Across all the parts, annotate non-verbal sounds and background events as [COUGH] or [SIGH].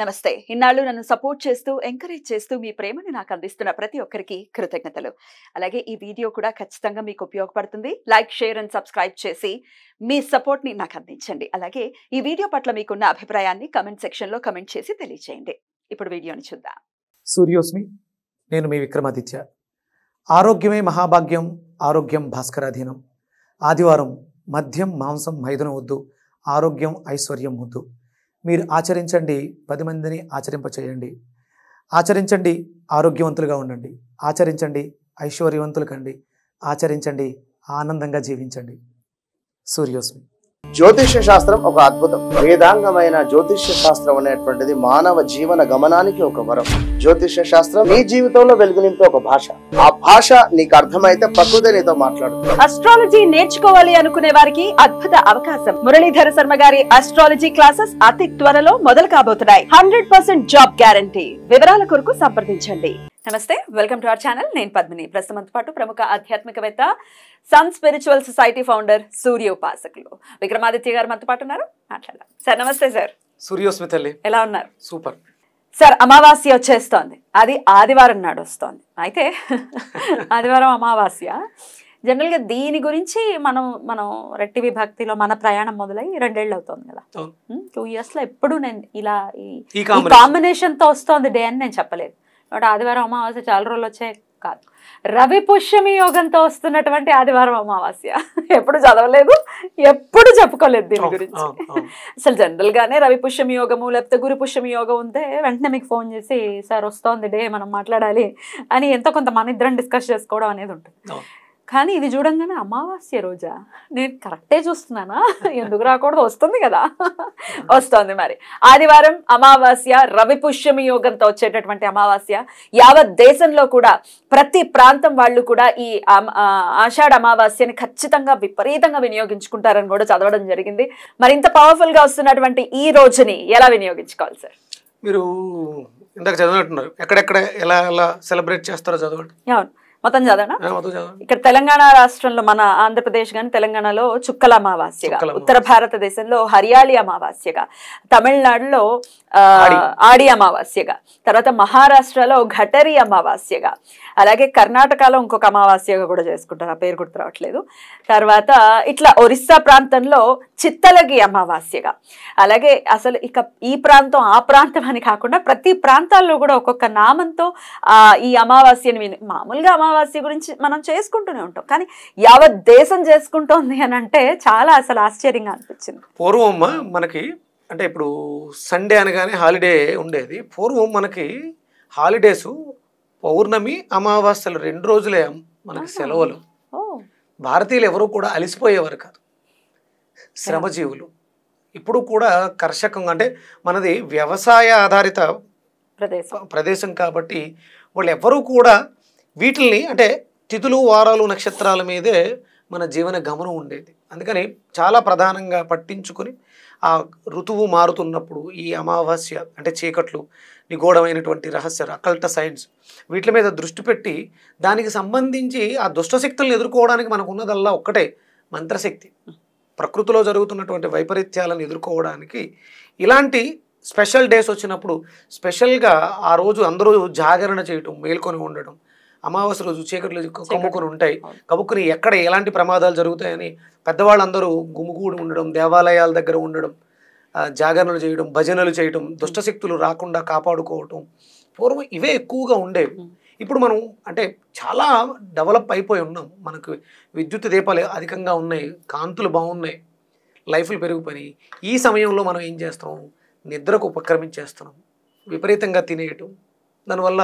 నమస్తే ఇన్నాళ్ళు నన్ను సపోర్ట్ చేస్తూ ఎంకరేజ్ చేస్తూ మీ ప్రేమను నాకు అందిస్తున్న ప్రతి ఒక్కరికి కృతజ్ఞతలు అలాగే ఈ వీడియో కూడా ఖచ్చితంగా మీకు ఉపయోగపడుతుంది లైక్ షేర్ అండ్ సబ్స్క్రైబ్ చేసి మీ సపోర్ట్ని నాకు అందించండి అలాగే ఈ వీడియో పట్ల మీకున్న అభిప్రాయాన్ని కమెంట్ సెక్షన్లో కమెంట్ చేసి తెలియజేయండి ఇప్పుడు వీడియోని చూద్దాం సూర్యోస్మి నేను మీ విక్రమాదిత్య ఆరోగ్యమే మహాభాగ్యం ఆరోగ్యం భాస్కరాధీనం ఆదివారం మద్యం మాంసం మైదనం వద్దు ఆరోగ్యం ఐశ్వర్యం వద్దు మీరు ఆచరించండి పది మందిని ఆచరింపచేయండి ఆచరించండి ఆరోగ్యవంతులుగా ఉండండి ఆచరించండి ఐశ్వర్యవంతులు కండి ఆచరించండి ఆనందంగా జీవించండి సూర్యోస్మి జ్యోతిష్య శాస్త్రం ఒక అద్భుతం వేదాంగమైన జ్యోతిష్య శాస్త్రం అనేటువంటిది మానవ జీవన గమనానికి ఒక వరం జ్యోతిష శాస్త్రం నీ జీవితంలో వెలుగునింపే ఒక భాష ఆ భాష నీకు అర్థమైతే ప్రకృతి నీతో మాట్లాడుతుంది అస్ట్రాలజీ నేర్చుకోవాలి అనుకునే వారికి అద్భుత అవకాశం మురళీధర శర్మ గారి అస్ట్రాలజీ క్లాసెస్ అతి త్వరలో మొదలు కాబోతున్నాయి హండ్రెడ్ పర్సెంట్ జాబ్ గ్యారంటీ వివరాల కొరకు సంప్రదించండి నమస్తే వెల్కమ్ టు అవర్ ఛానల్ నేను పద్మిని ప్రస్తుతంతో పాటు ప్రముఖ ఆధ్యాత్మికవేత్త sun spiritual society founder Surya ఉపాసకులు విక్రమాదిత్య గారు మనతో పాటు ఉన్నారు మాట్లాడదాం సార్ నమస్తే సార్ సూర్యోస్మితల్లి ఎలా ఉన్నారు సూపర్ సార్ అమావాస్య వచ్చేస్తోంది అది ఆదివారం నాడు వస్తోంది అయితే [LAUGHS] ఆదివారం అమావాస్య జనరల్గా దీని గురించి మనం మనం రెట్టి విభక్తిలో మన ప్రయాణం మొదలై రెండేళ్ళు అవుతుంది కదా టూ ఇయర్స్లో ఎప్పుడు నేను ఇలా ఈ కాంబినేషన్తో వస్తోంది డే అని నేను చెప్పలేదు ఆదివారం అమావాస్య చాలా రోజులు వచ్చాయి కాదు రవి పుష్యమి యోగంతో వస్తున్నటువంటి ఆదివారం అమావాస్య ఎప్పుడు చదవలేదు ఎప్పుడు చెప్పుకోలేదు దీని గురించి అసలు జనరల్గానే రవి పుష్యమి యోగము లేకపోతే గురు పుష్యమి యోగం ఉంటే వెంటనే మీకు ఫోన్ చేసి సార్ వస్తోంది డే మనం మాట్లాడాలి అని ఎంతో కొంత మన ఇద్దరం డిస్కస్ చేసుకోవడం అనేది ఉంటుంది కానీ ఇది చూడంగానే అమావాస్య రోజా నేను కరెక్టే చూస్తున్నానా ఎందుకు రాకూడదు వస్తుంది కదా వస్తుంది మరి ఆదివారం అమావాస్య రవి పుష్యమి యోగంతో వచ్చేటటువంటి అమావాస్య యావత్ దేశంలో కూడా ప్రతి ప్రాంతం వాళ్ళు కూడా ఈ ఆషాఢ అమావాస్యని ఖచ్చితంగా విపరీతంగా వినియోగించుకుంటారని కూడా చదవడం జరిగింది మరి ఇంత పవర్ఫుల్గా వస్తున్నటువంటి ఈ రోజుని ఎలా వినియోగించుకోవాలి సార్ మీరు ఇందాక చదివినట్టున్నారు ఎక్కడెక్కడ ఎలా ఎలా సెలబ్రేట్ చేస్తారో చదవండి అవును మొత్తం చదవనా ఇక్కడ తెలంగాణ రాష్ట్రంలో మన ఆంధ్రప్రదేశ్ గాని తెలంగాణలో చుక్కల అమావాస్యగా ఉత్తర భారతదేశంలో హరియాలి అమావాస్యగా తమిళనాడులో ఆడి అమావాస్యగా తర్వాత మహారాష్ట్రలో ఘటరి అమావాస్యగా అలాగే కర్ణాటకలో ఇంకొక అమావాస్యగా కూడా చేసుకుంటారు ఆ పేరు గుర్తు రావట్లేదు తర్వాత ఇట్లా ఒరిస్సా ప్రాంతంలో చిత్తలగి అమావాస్యగా అలాగే అసలు ఇక ఈ ప్రాంతం ఆ ప్రాంతం అని కాకుండా ప్రతి ప్రాంతాల్లో కూడా ఒక్కొక్క నామంతో ఈ అమావాస్యని మామూలుగా అమావాస్య అమావాస్య గురించి మనం చేసుకుంటూనే ఉంటాం కానీ యావత్ దేశం చేసుకుంటోంది అని అంటే చాలా అసలు ఆశ్చర్యంగా అనిపించింది పూర్వం మనకి అంటే ఇప్పుడు సండే అనగానే హాలిడే ఉండేది పూర్వం మనకి హాలిడేస్ పౌర్ణమి అమావాస్యలు రెండు రోజులే మనకి సెలవులు భారతీయులు ఎవరు కూడా అలిసిపోయేవారు కాదు శ్రమజీవులు ఇప్పుడు కూడా కర్షకంగా అంటే మనది వ్యవసాయ ఆధారిత ప్రదేశం కాబట్టి వాళ్ళు ఎవ్వరూ కూడా వీటిల్ని అంటే తిథులు వారాలు నక్షత్రాల మీదే మన జీవన గమనం ఉండేది అందుకని చాలా ప్రధానంగా పట్టించుకొని ఆ ఋతువు మారుతున్నప్పుడు ఈ అమావాస్య అంటే చీకట్లు నిగూఢమైనటువంటి రహస్య అకల్ట సైన్స్ వీటి మీద దృష్టి పెట్టి దానికి సంబంధించి ఆ దుష్టశక్తులను ఎదుర్కోవడానికి మనకున్నదల్లా ఒక్కటే మంత్రశక్తి ప్రకృతిలో జరుగుతున్నటువంటి వైపరీత్యాలను ఎదుర్కోవడానికి ఇలాంటి స్పెషల్ డేస్ వచ్చినప్పుడు స్పెషల్గా ఆ రోజు అందరూ జాగరణ చేయటం మేల్కొని ఉండడం అమావాస్య రోజు చీకట్లు కమ్ముకుని ఉంటాయి కమ్ముకుని ఎక్కడ ఎలాంటి ప్రమాదాలు జరుగుతాయని పెద్దవాళ్ళందరూ గుమిగూడి ఉండడం దేవాలయాల దగ్గర ఉండడం జాగరణలు చేయడం భజనలు చేయడం దుష్టశక్తులు రాకుండా కాపాడుకోవటం పూర్వం ఇవే ఎక్కువగా ఉండేవి ఇప్పుడు మనం అంటే చాలా డెవలప్ అయిపోయి ఉన్నాం మనకు విద్యుత్ దీపాలు అధికంగా ఉన్నాయి కాంతులు బాగున్నాయి లైఫ్లు పెరిగిపోయినాయి ఈ సమయంలో మనం ఏం చేస్తున్నాం నిద్రకు ఉపక్రమించేస్తున్నాం విపరీతంగా తినేయటం దానివల్ల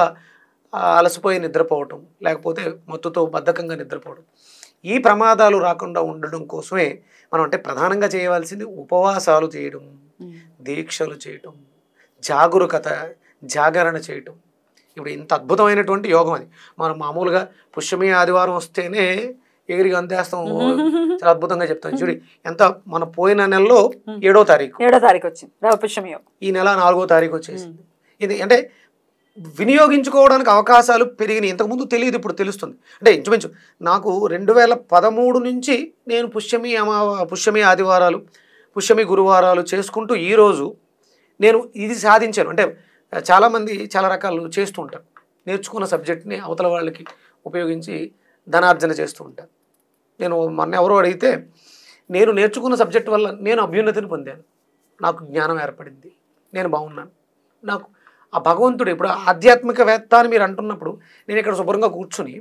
అలసిపోయి నిద్రపోవటం లేకపోతే మత్తుతో బద్ధకంగా నిద్రపోవడం ఈ ప్రమాదాలు రాకుండా ఉండడం కోసమే మనం అంటే ప్రధానంగా చేయవలసింది ఉపవాసాలు చేయడం దీక్షలు చేయటం జాగరూకత జాగరణ చేయటం ఇప్పుడు ఇంత అద్భుతమైనటువంటి యోగం అది మనం మామూలుగా పుష్యమి ఆదివారం వస్తేనే ఎగిరి అందేస్తాం [LAUGHS] చాలా అద్భుతంగా చెప్తాం చూడి ఎంత మన పోయిన నెలలో ఏడో తారీఖు ఏడో తారీఖు వచ్చింది ఈ నెల నాలుగో తారీఖు వచ్చేసింది ఇది అంటే వినియోగించుకోవడానికి అవకాశాలు పెరిగినాయి ఇంతకుముందు తెలియదు ఇప్పుడు తెలుస్తుంది అంటే ఇంచుమించు నాకు రెండు వేల పదమూడు నుంచి నేను పుష్యమి అమా పుష్యమి ఆదివారాలు పుష్యమి గురువారాలు చేసుకుంటూ ఈరోజు నేను ఇది సాధించాను అంటే చాలామంది చాలా రకాలు చేస్తూ ఉంటారు నేర్చుకున్న సబ్జెక్ట్ని అవతల వాళ్ళకి ఉపయోగించి ధనార్జన చేస్తూ ఉంటాను నేను మొన్న ఎవరో అడిగితే నేను నేర్చుకున్న సబ్జెక్ట్ వల్ల నేను అభ్యున్నతిని పొందాను నాకు జ్ఞానం ఏర్పడింది నేను బాగున్నాను నాకు ఆ భగవంతుడు ఇప్పుడు ఆధ్యాత్మికవేత్త అని మీరు అంటున్నప్పుడు నేను ఇక్కడ శుభ్రంగా కూర్చుని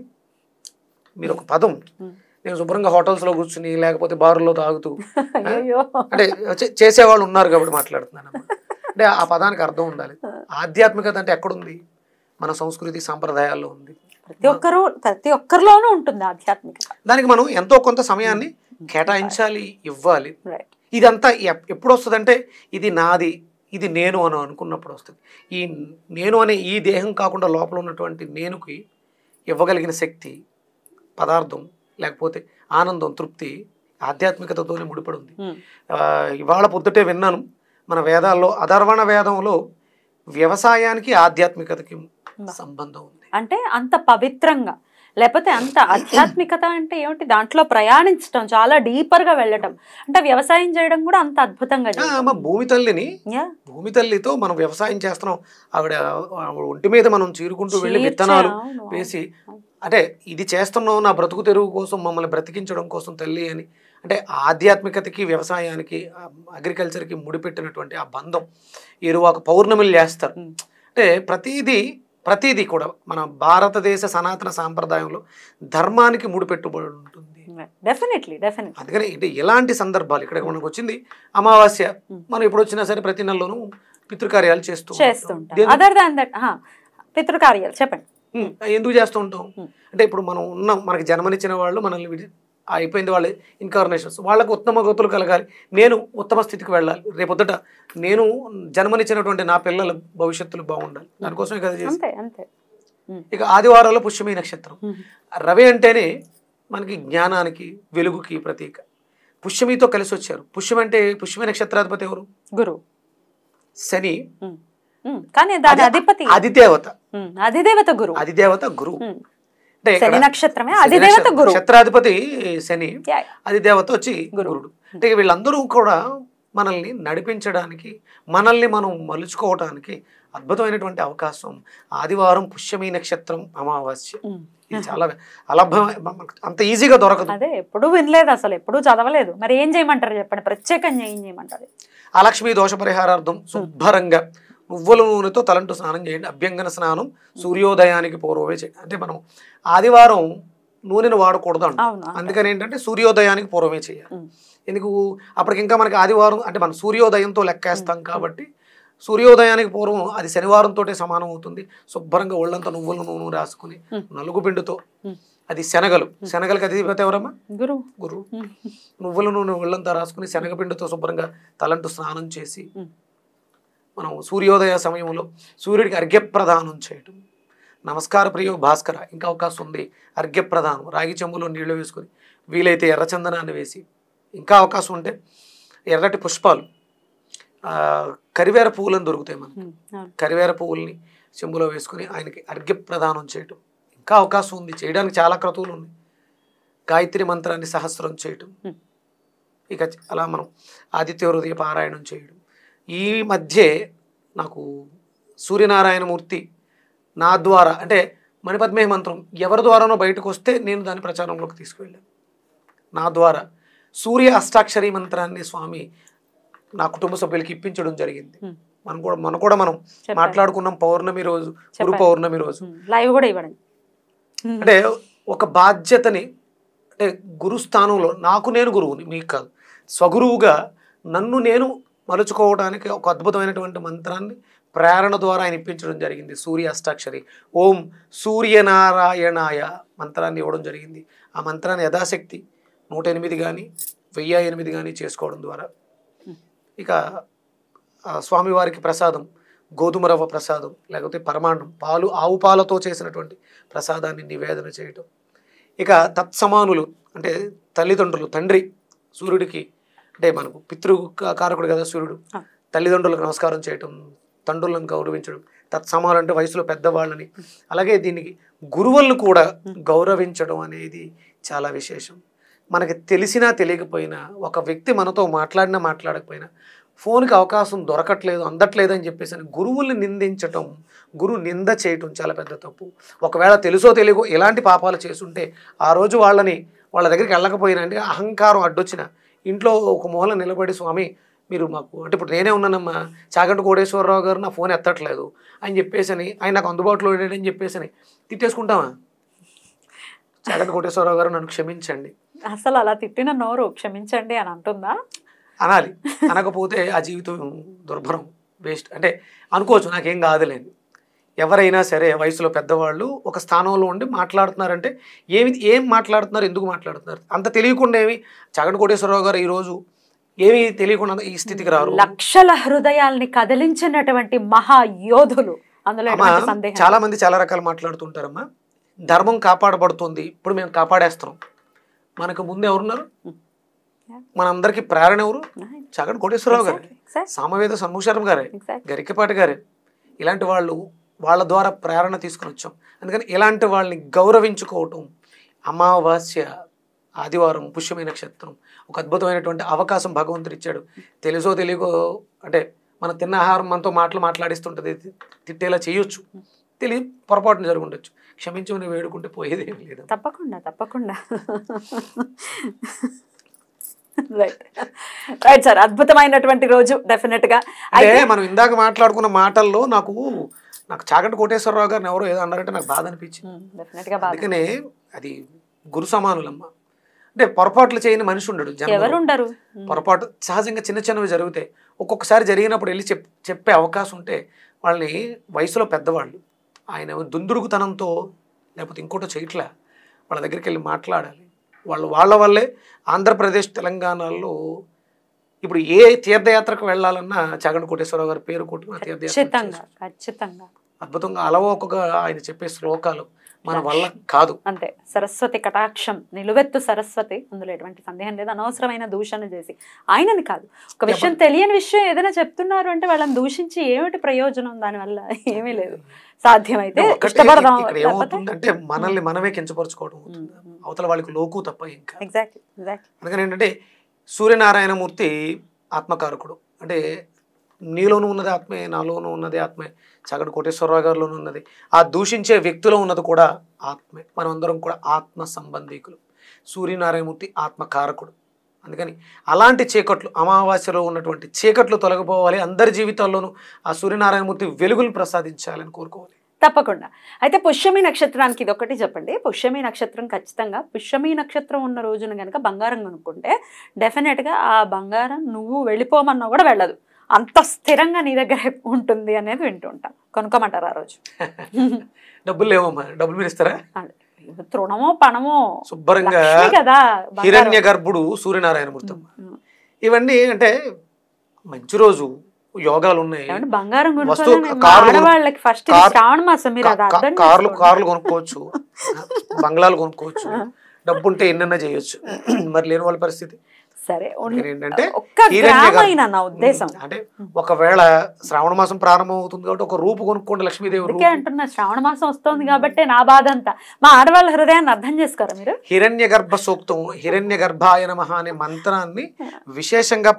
మీరు ఒక పదం నేను శుభ్రంగా హోటల్స్లో కూర్చుని లేకపోతే బారుల్లో తాగుతూ [LAUGHS] అంటే చేసేవాళ్ళు ఉన్నారు కాబట్టి మాట్లాడుతున్నాను [LAUGHS] అంటే ఆ పదానికి అర్థం ఉండాలి ఆధ్యాత్మికత అంటే ఎక్కడుంది మన సంస్కృతి సాంప్రదాయాల్లో ఉంది ప్రతి ఒక్కరు ప్రతి ఒక్కరిలోనూ ఉంటుంది ఆధ్యాత్మిక దానికి మనం ఎంతో కొంత సమయాన్ని కేటాయించాలి ఇవ్వాలి ఇదంతా ఎప్పుడు వస్తుందంటే ఇది నాది ఇది నేను అని అనుకున్నప్పుడు వస్తుంది ఈ నేను అనే ఈ దేహం కాకుండా లోపల ఉన్నటువంటి నేనుకి ఇవ్వగలిగిన శక్తి పదార్థం లేకపోతే ఆనందం తృప్తి ఆధ్యాత్మికతతోనే ముడిపడి ఉంది ఇవాళ పొద్దుటే విన్నాను మన వేదాల్లో అధర్వణ వేదంలో వ్యవసాయానికి ఆధ్యాత్మికతకి సంబంధం ఉంది అంటే అంత పవిత్రంగా లేకపోతే అంత ఆధ్యాత్మికత అంటే ఏమిటి దాంట్లో ప్రయాణించడం చాలా డీపర్ గా వెళ్ళటం అంటే వ్యవసాయం చేయడం కూడా అంత అద్భుతంగా భూమి తల్లిని భూమి తల్లితో మనం వ్యవసాయం చేస్తున్నాం ఆవిడ ఒంటి మీద మనం చీరుకుంటూ వెళ్ళి విత్తనాలు వేసి అంటే ఇది చేస్తున్నావు నా బ్రతుకు తెరువు కోసం మమ్మల్ని బ్రతికించడం కోసం తల్లి అని అంటే ఆధ్యాత్మికతకి వ్యవసాయానికి అగ్రికల్చర్కి ముడిపెట్టినటువంటి ఆ బంధం ఒక పౌర్ణమిలు చేస్తారు అంటే ప్రతిదీ ప్రతిదీ కూడా మన భారతదేశ సనాతన సాంప్రదాయంలో ధర్మానికి ముడిపెట్టుబడి ఉంటుంది అందుకని అంటే ఎలాంటి సందర్భాలు ఇక్కడ మనకు వచ్చింది అమావాస్య మనం ఇప్పుడు వచ్చినా సరే ప్రతి నెలలోనూ పితృకార్యాలు చేస్తూ పితృకార్యాలు చెప్పండి ఎందుకు చేస్తూ ఉంటాం అంటే ఇప్పుడు మనం ఉన్నాం మనకి జన్మనిచ్చిన వాళ్ళు మనల్ని అయిపోయింది వాళ్ళ ఇన్కార్నేషన్స్ వాళ్ళకు ఉత్తమ గతులు కలగాలి నేను ఉత్తమ స్థితికి వెళ్ళాలి రేపొద్దట నేను జన్మనిచ్చినటువంటి నా పిల్లలు భవిష్యత్తులు బాగుండాలి దానికోసమే కదా ఇక ఆదివారంలో పుష్యమీ నక్షత్రం రవి అంటేనే మనకి జ్ఞానానికి వెలుగుకి ప్రతీక పుష్యమితో కలిసి వచ్చారు పుష్యం అంటే పుష్యమీ నక్షత్రాధిపతి ఎవరు గురు శని కానీ అధిపతి అధిదేవత అధిదేవత గురువు అధిదేవత గురువు శని నక్షత్రమే అది దేవత గురు క్షత్రాధిపతి శని అది దేవత వచ్చి గురుడు అంటే వీళ్ళందరూ కూడా మనల్ని నడిపించడానికి మనల్ని మనం మలుచుకోవటానికి అద్భుతమైనటువంటి అవకాశం ఆదివారం పుష్యమీ నక్షత్రం అమావాస్య చాలా అలభ్యం అంత ఈజీగా దొరకదు ఎప్పుడు వినలేదు అసలు ఎప్పుడు చదవలేదు మరి ఏం చేయమంటారు చెప్పండి ప్రత్యేకంగా ఏం చేయమంటారు ఆ లక్ష్మీ దోష పరిహారార్థం శుభ్రంగా నువ్వుల నూనెతో తలంటు స్నానం చేయండి అభ్యంగన స్నానం సూర్యోదయానికి పూర్వమే చేయండి అంటే మనం ఆదివారం నూనెను వాడకూడదు అంట అందుకని ఏంటంటే సూర్యోదయానికి పూర్వమే చేయాలి ఎందుకు అప్పటికి ఇంకా మనకి ఆదివారం అంటే మనం సూర్యోదయంతో లెక్కేస్తాం కాబట్టి సూర్యోదయానికి పూర్వం అది శనివారంతో సమానం అవుతుంది శుభ్రంగా ఒళ్ళంతా నువ్వుల నూనె రాసుకుని నలుగు పిండితో అది శనగలు శనగలకి అధిపతి ఎవరమ్మా గురువు గురువు నువ్వుల నూనె ఒళ్ళంతా రాసుకుని శనగపిండితో శుభ్రంగా తలంటు స్నానం చేసి మనం సూర్యోదయ సమయంలో సూర్యుడికి అర్ఘ్యప్రదానం చేయటం నమస్కార ప్రియో భాస్కర ఇంకా అవకాశం ఉంది అర్ఘ్యప్రదానం రాగి చెంబులో నీళ్లు వేసుకొని వీలైతే ఎర్రచందనాన్ని వేసి ఇంకా అవకాశం ఉంటే ఎర్రటి పుష్పాలు కరివేర పువ్వులను దొరుకుతాయి మనకి కరివేర పువ్వుల్ని చెంబులో వేసుకొని ఆయనకి అర్ఘ్యప్రదానం చేయటం ఇంకా అవకాశం ఉంది చేయడానికి చాలా క్రతువులు ఉన్నాయి గాయత్రి మంత్రాన్ని సహస్రం చేయటం ఇక అలా మనం ఆదిత్య హృదయ పారాయణం చేయడం ఈ మధ్య నాకు సూర్యనారాయణమూర్తి నా ద్వారా అంటే మణిపద్మే మంత్రం ఎవరి ద్వారానో బయటకు వస్తే నేను దాని ప్రచారంలోకి తీసుకువెళ్ళాను నా ద్వారా సూర్య అష్టాక్షరీ మంత్రాన్ని స్వామి నా కుటుంబ సభ్యులకి ఇప్పించడం జరిగింది మనం కూడా మనం కూడా మనం మాట్లాడుకున్నాం పౌర్ణమి రోజు గురు పౌర్ణమి రోజు లైవ్ కూడా అంటే ఒక బాధ్యతని అంటే గురుస్థానంలో నాకు నేను గురువుని మీకు కాదు స్వగురువుగా నన్ను నేను మలుచుకోవడానికి ఒక అద్భుతమైనటువంటి మంత్రాన్ని ప్రేరణ ద్వారా ఆయన ఇప్పించడం జరిగింది సూర్య అష్టాక్షరి ఓం సూర్యనారాయణాయ మంత్రాన్ని ఇవ్వడం జరిగింది ఆ మంత్రాన్ని యథాశక్తి నూట ఎనిమిది కానీ వెయ్యి ఎనిమిది కానీ చేసుకోవడం ద్వారా ఇక స్వామివారికి ప్రసాదం గోధుమ రవ్వ ప్రసాదం లేకపోతే పరమాండం పాలు ఆవు పాలతో చేసినటువంటి ప్రసాదాన్ని నివేదన చేయటం ఇక తత్సమానులు అంటే తల్లిదండ్రులు తండ్రి సూర్యుడికి అంటే మనకు పితృ కారకుడు కదా సూర్యుడు తల్లిదండ్రులకు నమస్కారం చేయటం తండ్రులను గౌరవించడం తత్సమాలు అంటే వయసులో పెద్దవాళ్ళని అలాగే దీనికి గురువులను కూడా గౌరవించడం అనేది చాలా విశేషం మనకి తెలిసినా తెలియకపోయినా ఒక వ్యక్తి మనతో మాట్లాడినా మాట్లాడకపోయినా ఫోన్కి అవకాశం దొరకట్లేదు అందట్లేదు అని చెప్పేసి అని గురువుల్ని నిందించటం గురువు నింద చేయటం చాలా పెద్ద తప్పు ఒకవేళ తెలుసో తెలియకో ఎలాంటి పాపాలు చేస్తుంటే ఆ రోజు వాళ్ళని వాళ్ళ దగ్గరికి వెళ్ళకపోయినా అంటే అహంకారం అడ్డొచ్చిన ఇంట్లో ఒక మూల నిలబడి స్వామి మీరు మాకు అంటే ఇప్పుడు నేనే ఉన్నానమ్మా చాగంటి కోటేశ్వరరావు గారు నా ఫోన్ ఎత్తట్లేదు అని చెప్పేసి ఆయన నాకు అందుబాటులో లేడని చెప్పేసి అని తిట్టేసుకుంటామా చాగంటి కోటేశ్వరరావు గారు నన్ను క్షమించండి అసలు అలా తిట్టిన నోరు క్షమించండి అని అంటుందా అనాలి అనకపోతే ఆ జీవితం దుర్భరం వేస్ట్ అంటే అనుకోవచ్చు నాకేం కాదులేండి ఎవరైనా సరే వయసులో పెద్దవాళ్ళు ఒక స్థానంలో ఉండి మాట్లాడుతున్నారంటే ఏమి ఏం మాట్లాడుతున్నారు ఎందుకు మాట్లాడుతున్నారు అంత తెలియకుండా ఏమి చగన్ కోటేశ్వరరావు గారు ఈరోజు ఏమి తెలియకుండా ఈ స్థితికి రారు లక్షల హృదయాల్ని కదిలించినటువంటి మహాయోధులు అందులో చాలా మంది చాలా రకాలు మాట్లాడుతుంటారమ్మా ధర్మం కాపాడబడుతుంది ఇప్పుడు మేము కాపాడేస్తున్నాం మనకు ముందు ఎవరున్నారు hmm. మనందరికి ప్రేరణ ఎవరు చగన్ hmm. కోటేశ్వరరావు గారు సామవేద సన్మూషారం గారే గరికపాటి గారే ఇలాంటి వాళ్ళు వాళ్ళ ద్వారా ప్రేరణ తీసుకుని వచ్చాం అందుకని ఇలాంటి వాళ్ళని గౌరవించుకోవటం అమావాస్య ఆదివారం పుష్యమై నక్షత్రం ఒక అద్భుతమైనటువంటి అవకాశం భగవంతుడు ఇచ్చాడు తెలుసో తెలియకో అంటే మన తిన్న ఆహారం మనతో మాటలు మాట్లాడిస్తుంటుంది తిట్టేలా చేయొచ్చు తెలియ పొరపాటున జరుగుండొచ్చు క్షమించమని వేడుకుంటే పోయేదేం లేదు తప్పకుండా తప్పకుండా రైట్ సార్ అద్భుతమైనటువంటి రోజు డెఫినెట్గా అయితే మనం ఇందాక మాట్లాడుకున్న మాటల్లో నాకు నాకు చాకటి కోటేశ్వరరావు గారిని ఎవరో ఏదో అన్నారంటే నాకు బాధ అనిపించింది అందుకనే అది గురు సమానులమ్మ అంటే పొరపాట్లు చేయని మనిషి ఉండడు పొరపాటు సహజంగా చిన్న చిన్నవి జరుగుతాయి ఒక్కొక్కసారి జరిగినప్పుడు వెళ్ళి చెప్పే అవకాశం ఉంటే వాళ్ళని వయసులో పెద్దవాళ్ళు ఆయన దుందుడుగుతనంతో లేకపోతే ఇంకోటో చేయట్లా వాళ్ళ దగ్గరికి వెళ్ళి మాట్లాడాలి వాళ్ళు వాళ్ళ వల్లే ఆంధ్రప్రదేశ్ తెలంగాణలో ఇప్పుడు ఏ తీర్థయాత్రకు వెళ్ళాలన్నా చగన్ కోటేశ్వరరావు గారి పేరు కొట్టుకున్న ఖచ్చితంగా అద్భుతంగా అలవోకగా ఆయన చెప్పే శ్లోకాలు మన వల్ల కాదు అంతే సరస్వతి కటాక్షం నిలువెత్తు సరస్వతి అందులో ఎటువంటి సందేహం లేదు అనవసరమైన దూషణ చేసి ఆయనని కాదు ఒక విషయం తెలియని విషయం ఏదైనా చెప్తున్నారు అంటే వాళ్ళని దూషించి ఏమిటి ప్రయోజనం దానివల్ల ఏమీ లేదు సాధ్యమైతే అంటే మనల్ని మనమే కించపరచుకోవడం అవతల వాళ్ళకి లోకు తప్ప ఇంకా ఎగ్జాక్ట్లీ ఎగ్జాక్ట్లీ ఏంటంటే సూర్యనారాయణమూర్తి ఆత్మకారకుడు అంటే నీలోనూ ఉన్నది ఆత్మే నాలోనూ ఉన్నది ఆత్మే చగడు కోటేశ్వరరావు గారిలోనూ ఉన్నది ఆ దూషించే వ్యక్తిలో ఉన్నది కూడా ఆత్మే మనమందరం కూడా ఆత్మ సంబంధీకులు సూర్యనారాయణమూర్తి ఆత్మకారకుడు అందుకని అలాంటి చీకట్లు అమావాస్యలో ఉన్నటువంటి చీకట్లు తొలగిపోవాలి అందరి జీవితాల్లోనూ ఆ సూర్యనారాయణమూర్తి వెలుగులు ప్రసాదించాలని కోరుకోవాలి తప్పకుండా అయితే పుష్యమి నక్షత్రానికి ఇది ఒకటి చెప్పండి పుష్యమి నక్షత్రం ఖచ్చితంగా పుష్యమి నక్షత్రం ఉన్న రోజున కనుక బంగారం కొనుక్కుంటే డెఫినెట్గా ఆ బంగారం నువ్వు వెళ్ళిపోమన్నా కూడా వెళ్ళదు అంత స్థిరంగా నీ దగ్గర ఉంటుంది అనేది ఉంటాం కొనుక్కోమంటారు ఆ రోజు [LAUGHS] డబ్బులు లేవమ్మా డబ్బులు మీరు ఇస్తారా తృణమో పణమో శుభ్రంగా కదా హిరణ్య గర్భుడు సూర్యనారాయణ మూర్తమ్మ ఇవన్నీ అంటే మంచి రోజు యోగాలు ఉన్నాయి బంగారం వాళ్ళకి ఫస్ట్ శ్రావణ కార్లు కార్లు కొనుక్కోవచ్చు బంగ్లాలు కొనుక్కోవచ్చు డబ్బుంటే ఎన్నైనా చేయొచ్చు మరి లేని వాళ్ళ పరిస్థితి సరే ఏంటంటే నా ఉద్దేశం అంటే ఒకవేళ శ్రావణ మాసం ప్రారంభం అవుతుంది కాబట్టి ఒక రూపు కొనుక్కోండి లక్ష్మీదేవి అంటున్నా శ్రావణ మాసం వస్తుంది కాబట్టి నా బాధ అంతా మా ఆడవాళ్ళ హృదయాన్ని అర్థం చేసుకోరు మీరు హిరణ్య గర్భ సూక్తం హిరణ్య గర్భాయ నమ అనే మంత్రాన్ని విశేషంగా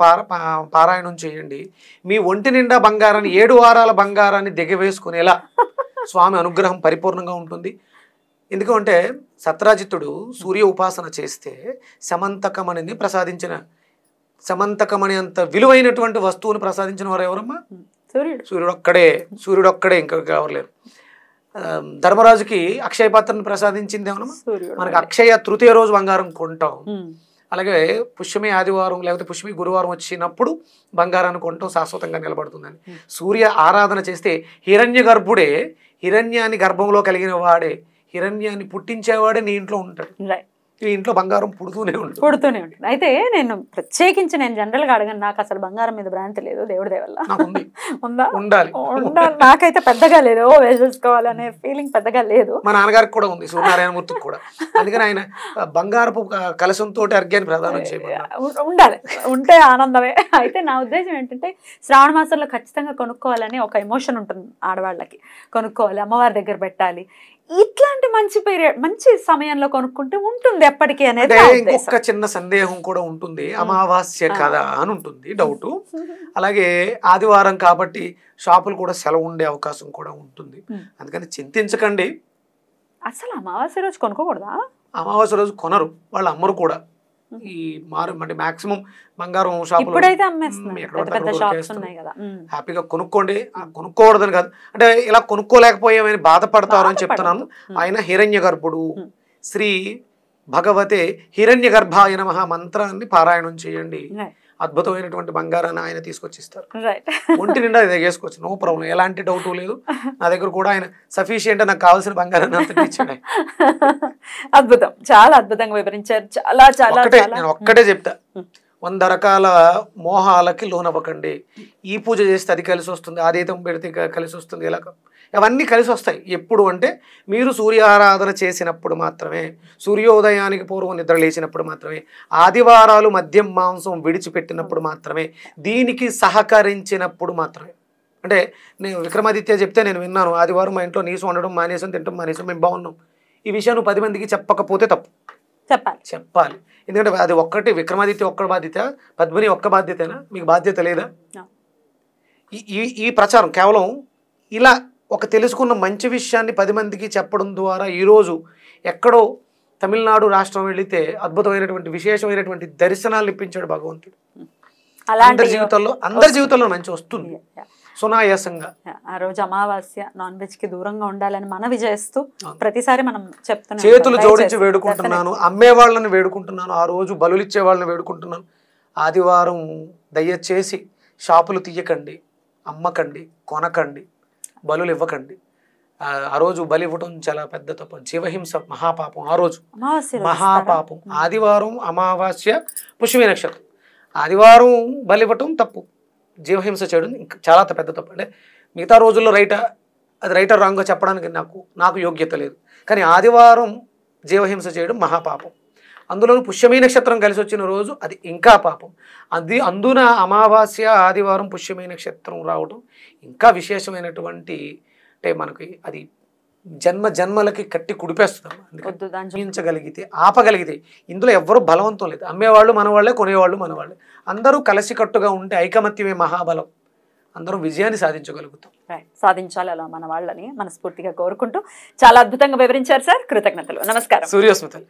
పారాయణం చేయండి మీ ఒంటి నిండా బంగారాన్ని ఏడు వారాల బంగారాన్ని దిగవేసుకునేలా [LAUGHS] స్వామి అనుగ్రహం పరిపూర్ణంగా ఉంటుంది ఎందుకంటే సత్రాజిత్తుడు సూర్య ఉపాసన చేస్తే సమంతకమణిని ప్రసాదించిన సమంతకమణి అంత విలువైనటువంటి వస్తువును ప్రసాదించిన వారు ఎవరమ్మా సూర్యుడు సూర్యుడు ఒక్కడే సూర్యుడు ఒక్కడే ఇంకా కావలేరు ధర్మరాజుకి అక్షయ పాత్రను ప్రసాదించింది ఏమన్నమా మనకి అక్షయ తృతీయ రోజు బంగారం కొంటాం అలాగే పుష్యమి ఆదివారం లేకపోతే పుష్యమి గురువారం వచ్చినప్పుడు బంగారాన్ని కొంటాం శాశ్వతంగా నిలబడుతుందని సూర్య ఆరాధన చేస్తే హిరణ్య గర్భుడే హిరణ్యాన్ని గర్భంలో కలిగిన వాడే హిరణ్యాన్ని పుట్టించేవాడే నీ ఇంట్లో ఉంటాడు నీ ఇంట్లో బంగారం పుడుతూనే ఉంటుంది పుడుతూనే ఉంటుంది అయితే నేను ప్రత్యేకించి నేను జనరల్ గా అడగను నాకు అసలు బంగారం మీద భ్రాంతి లేదు దేవుడి దేవల్ల ఉందా ఉండాలి ఉండాలి నాకైతే పెద్దగా లేదు ఓ వేసేసుకోవాలనే ఫీలింగ్ పెద్దగా లేదు మా నాన్నగారికి కూడా ఉంది సూర్యనారాయణమూర్తికి కూడా అందుకని ఆయన బంగారపు కలసంతో అర్ఘ్యాన్ని ప్రధానం చేయాలి ఉండాలి ఉంటే ఆనందమే అయితే నా ఉద్దేశం ఏంటంటే శ్రావణ మాసంలో ఖచ్చితంగా కొనుక్కోవాలని ఒక ఎమోషన్ ఉంటుంది ఆడవాళ్ళకి కొనుక్కోవాలి అమ్మవారి దగ్గర పెట్టాలి ఇట్లాంటి మంచి పీరియడ్ మంచి సమయంలో కొనుక్కుంటే ఉంటుంది ఎప్పటికీ అనేది ఇంకొక చిన్న సందేహం కూడా ఉంటుంది అమావాస్య కదా అని ఉంటుంది డౌట్ అలాగే ఆదివారం కాబట్టి షాపులు కూడా సెలవు ఉండే అవకాశం కూడా ఉంటుంది అందుకని చింతించకండి అసలు అమావాస్య రోజు కొనుక్కోకూడదా అమావాస్య రోజు కొనరు వాళ్ళు అమ్మరు కూడా ఈ మారు అంటే మాక్సిమం బంగారం షాపు హ్యాపీగా కొనుక్కోండి కొనుక్కోకూడదని కాదు అంటే ఇలా కొనుక్కోలేకపోయామని బాధపడతారు అని చెప్తున్నాను ఆయన హిరణ్య గర్భుడు శ్రీ భగవతే హిరణ్య గర్భాయ మహా మంత్రాన్ని పారాయణం చేయండి అద్భుతమైనటువంటి బంగారాన్ని ఆయన తీసుకొచ్చి ఇస్తారు ఒంటి నిండా వేసుకోవచ్చు నో ప్రాబ్లం ఎలాంటి డౌట్ లేదు నా దగ్గర కూడా ఆయన సఫిషియంట్ నాకు కావాల్సిన బంగారాన్ని అంతా అద్భుతం చాలా అద్భుతంగా వివరించారు చాలా చాలా నేను ఒక్కటే చెప్తా వంద రకాల మోహాలకి లోనవ్వకండి ఈ పూజ చేస్తే అది కలిసి వస్తుంది ఆదేతం పెడితే కలిసి వస్తుంది ఇలా అవన్నీ కలిసి వస్తాయి ఎప్పుడు అంటే మీరు సూర్యారాధన చేసినప్పుడు మాత్రమే సూర్యోదయానికి పూర్వం నిద్ర లేచినప్పుడు మాత్రమే ఆదివారాలు మద్యం మాంసం విడిచిపెట్టినప్పుడు మాత్రమే దీనికి సహకరించినప్పుడు మాత్రమే అంటే నేను విక్రమాదిత్య చెప్తే నేను విన్నాను ఆదివారం మా ఇంట్లో నీసు వండడం మానేసం తింటాం మానేసం మేము బాగున్నాం ఈ విషయాన్ని పది మందికి చెప్పకపోతే తప్పు చెప్పాలి చెప్పాలి ఎందుకంటే అది ఒక్కటి విక్రమాదిత్య ఒక్క బాధ్యత పద్మిని ఒక్క బాధ్యతనా మీకు బాధ్యత లేదా ఈ ఈ ప్రచారం కేవలం ఇలా ఒక తెలుసుకున్న మంచి విషయాన్ని పది మందికి చెప్పడం ద్వారా ఈరోజు ఎక్కడో తమిళనాడు రాష్ట్రం వెళితే అద్భుతమైనటువంటి విశేషమైనటువంటి దర్శనాలు ఇప్పించాడు భగవంతుడు అందరి జీవితంలో అందరి జీవితంలో మంచి వస్తుంది సునాయాసంగా ఆ రోజు అమావాస్య నాన్ వెజ్ కి దూరంగా ఉండాలని మనవి చేస్తూ ప్రతిసారి మనం చెప్తున్నాం చేతులు జోడించి వేడుకుంటున్నాను అమ్మే వాళ్ళని వేడుకుంటున్నాను ఆ రోజు బలులిచ్చే వాళ్ళని వేడుకుంటున్నాను ఆదివారం దయచేసి షాపులు తీయకండి అమ్మకండి కొనకండి బలు ఇవ్వకండి ఆ రోజు బలి ఇవ్వటం చాలా పెద్ద తప్ప జీవహింస మహాపాపం ఆ రోజు మహాపాపం ఆదివారం అమావాస్య పుష్యమి నక్షత్రం ఆదివారం బలి ఇవ్వటం తప్పు జీవహింస చేయడం ఇంకా చాలా పెద్ద తప్పు అంటే మిగతా రోజుల్లో రైటా అది రైటర్ రాంగ్గా చెప్పడానికి నాకు నాకు యోగ్యత లేదు కానీ ఆదివారం జీవహింస చేయడం మహాపాపం అందులోనూ పుష్యమీ నక్షత్రం కలిసి వచ్చిన రోజు అది ఇంకా పాపం అది అందున అమావాస్య ఆదివారం పుష్యమీ నక్షత్రం రావడం ఇంకా విశేషమైనటువంటి అంటే మనకి అది జన్మ జన్మలకి కట్టి కుడిపేస్తుంది అందుకేగలిగితే ఆపగలిగితే ఇందులో ఎవ్వరూ బలవంతం లేదు అమ్మేవాళ్ళు మనవాళ్లే కొనేవాళ్ళు మనవాళ్ళు అందరూ కలిసికట్టుగా ఉంటే ఐకమత్యమే మహాబలం అందరం విజయాన్ని సాధించగలుగుతాం సాధించాలి అలా మన వాళ్ళని మనస్ఫూర్తిగా కోరుకుంటూ చాలా అద్భుతంగా వివరించారు సార్ కృతజ్ఞతలు నమస్కారం సూర్యోస్మతలు